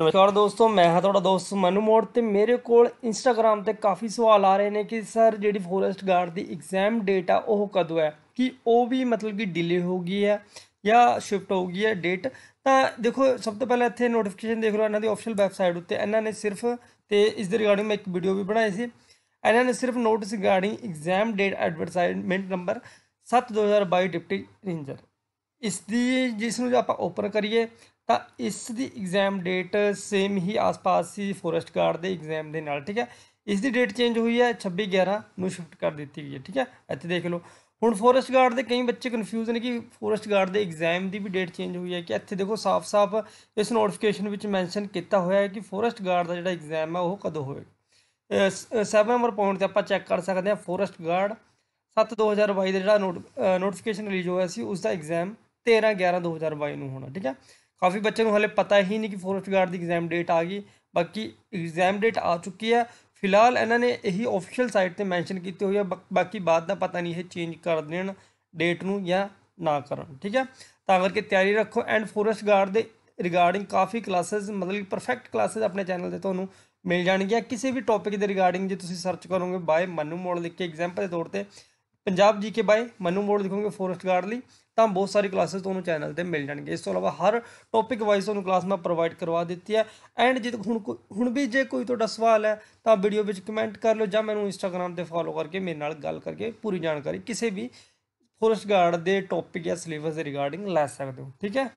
ਨਮਸਕਾਰ ਦੋਸਤੋ ਮੈਂ ਹਾਂ ਤੁਹਾਡਾ ਦੋਸਤ ਮਨੂ ਮੋੜ ਤੇ ਮੇਰੇ ਕੋਲ ਇੰਸਟਾਗ੍ਰam ਤੇ ਕਾਫੀ ਸਵਾਲ ਆ ਰਹੇ ਨੇ ਕਿ ਸਰ ਜਿਹੜੀ ਫੋਰੈਸਟ ਗਾਰਡ ਦੀ ਐਗਜ਼ਾਮ ਡੇਟ ਆ ਉਹ ਕਦੋਂ ਹੈ ਕਿ ਉਹ ਵੀ ਮਤਲਬ ਕਿ ਡਿਲੇ ਹੋ ਗਈ ਹੈ ਜਾਂ ਸ਼ਿਫਟ ਹੋ ਗਈ ਹੈ ਡੇਟ ਤਾਂ ਦੇਖੋ ਸਭ ਤੋਂ ਪਹਿਲਾਂ ਇੱਥੇ ਨੋਟੀਫਿਕੇਸ਼ਨ ਦੇਖ ਲਓ ਇਹਨਾਂ ਦੀ ਆਫੀਸ਼ੀਅਲ ਵੈਬਸਾਈਟ ਉੱਤੇ ਇਹਨਾਂ ਨੇ ਸਿਰਫ ਤੇ ਇਸ ਦੇ ਰਿਗਾਰਡਿੰਗ ਮੈਂ ਇੱਕ ਵੀਡੀਓ ਵੀ ਬਣਾਈ ਸੀ ਇਹਨਾਂ ਨੇ ਸਿਰਫ notice regarding exam date advertisement number 7 2022 deputy ranger ਇਸ ਦੀ ਜਿਸ ਨੂੰ ਆਪਾਂ ਓਪਨ ਕਰੀਏ ਤਾਂ ਇਸ ਦੀ ਐਗਜ਼ਾਮ ਡੇਟ ਸੇਮ ਹੀ ਆਸ-ਪਾਸ ਸੀ ਫੋਰੈਸਟ ਗਾਰਡ ਦੇ ਐਗਜ਼ਾਮ ਦੇ ਨਾਲ ਠੀਕ ਹੈ ਇਸ ਦੀ ਡੇਟ ਚੇਂਜ ਹੋਈ ਹੈ 26 11 ਨੂੰ ਸ਼ਿਫਟ ਕਰ ਦਿੱਤੀ ਗਈ ਹੈ ਠੀਕ ਹੈ ਇੱਥੇ ਦੇਖ ਲਓ ਹੁਣ ਫੋਰੈਸਟ ਗਾਰਡ ਦੇ ਕਈ ਬੱਚੇ ਕਨਫਿਊਜ਼ ਨੇ ਕਿ ਫੋਰੈਸਟ ਗਾਰਡ ਦੇ ਐਗਜ਼ਾਮ ਦੀ ਵੀ ਡੇਟ ਚੇਂਜ ਹੋਈ ਹੈ ਕਿ ਇੱਥੇ ਦੇਖੋ ਸਾਫ਼-ਸਾਫ਼ ਇਸ ਨੋਟੀਫਿਕੇਸ਼ਨ ਵਿੱਚ ਮੈਂਸ਼ਨ ਕੀਤਾ ਹੋਇਆ ਹੈ ਕਿ ਫੋਰੈਸਟ ਗਾਰਡ ਦਾ ਜਿਹੜਾ ਐਗਜ਼ਾਮ ਹੈ ਉਹ ਕਦੋਂ ਹੋਏਗਾ 7 ਨੰਬਰ ਪੁਆਇੰਟ ਤੇ ਆਪਾਂ ਚੈੱਕ ਕਰ ਸਕਦੇ ਹਾਂ ਫੋਰੈਸਟ ਗਾਰਡ 7 2022 ਦਾ ਜਿਹੜਾ ਨੋਟੀਫਿਕੇਸ਼ਨ ਰਿਲੀਜ਼ ਹੋਇਆ ਸੀ ਉਸ ਦਾ ਐਗਜ਼ਾਮ 13 11 2022 ਨੂੰ ਹੋਣਾ ਠੀਕ ਹੈ ਕਾਫੀ ਬੱਚਿਆਂ ਨੂੰ ਹਲੇ ਪਤਾ ਹੀ ਨਹੀਂ ਕਿ ਫੋਰੈਸਟ ਗਾਰਡ ਦੀ ਐਗਜ਼ਾਮ ਡੇਟ ਆ ਗਈ ਬਾਕੀ ਐਗਜ਼ਾਮ ਡੇਟ ਆ ਚੁੱਕੀ ਹੈ ਫਿਲਹਾਲ ਇਹਨਾਂ ਨੇ ਇਹੀ ਅਫੀਸ਼ੀਅਲ ਸਾਈਟ ਤੇ ਮੈਂਸ਼ਨ ਕੀਤੀ ਹੋਈ ਹੈ ਬਾਕੀ ਬਾਅਦ ਦਾ ਪਤਾ ਨਹੀਂ ਇਹ ਚੇਂਜ ਕਰ ਦੇਣ ਡੇਟ ਨੂੰ ਜਾਂ ਨਾ ਕਰਨ ਠੀਕ ਹੈ ਤਾਂ ਕਰਕੇ ਤਿਆਰੀ ਰੱਖੋ ਐਂਡ ਫੋਰੈਸਟ ਗਾਰਡ ਦੇ ਰਿਗਾਰਡਿੰਗ ਕਾਫੀ ਕਲਾਸਸ ਮਤਲਬ ਪਰਫੈਕਟ ਕਲਾਸਸ ਆਪਣੇ ਚੈਨਲ ਤੇ ਤੁਹਾਨੂੰ ਮਿਲ ਜਾਣਗੀਆਂ ਕਿਸੇ ਵੀ ਟੌਪਿਕ ਦੇ ਰਿਗਾਰਡਿੰਗ ਜੇ ਤੁਸੀਂ ਸਰਚ ਕਰੋਗੇ ਬਾਏ ਮਨੂ ਮੋੜ ਲਿਖ ਕੇ ਐਗਜ਼ਾਮਪਲ ਦੇ ਤੌਰ ਤੇ ਪੰਜਾਬ ਜੀਕੇ ਬਾਏ ਮਨੂ ਮੋੜ ਦਿਖੋਗੇ ਫੋਰੈਸਟ ਗਾਰਡ ਲਈ ਤਾਂ ਬਹੁਤ ਸਾਰੀ ਕਲਾਸਿਸ ਤੁਹਾਨੂੰ ਚੈਨਲ ਤੇ ਮਿਲ ਜਾਣਗੇ ਇਸ ਤੋਂ ਇਲਾਵਾ ਹਰ ਟੌਪਿਕ ਵਾਈਜ਼ ਤੁਹਾਨੂੰ ਕਲਾਸ ਮੈਂ ਪ੍ਰੋਵਾਈਡ ਕਰਵਾ ਦਿੱਤੀ ਹੈ ਐਂਡ ਜੇ ਹੁਣ ਹੁਣ ਵੀ ਜੇ ਕੋਈ ਤੁਹਾਡਾ ਸਵਾਲ ਹੈ ਤਾਂ ਵੀਡੀਓ ਵਿੱਚ ਕਮੈਂਟ ਕਰ ਲਓ ਜਾਂ ਮੈਨੂੰ ਇੰਸਟਾਗ੍ਰam ਤੇ ਫੋਲੋ ਕਰਕੇ ਮੇਰੇ ਨਾਲ ਗੱਲ ਕਰਕੇ ਪੂਰੀ ਜਾਣਕਾਰੀ ਕਿਸੇ ਵੀ ਫੋਰੈਸਟ ਗਾਰਡ ਦੇ ਟੌਪਿਕ ਜਾਂ ਸਿਲੇਬਸ ਦੇ ਰਿਗਾਰਡਿੰਗ ਲੈ ਸਕਦੇ ਹੋ ਠੀਕ ਹੈ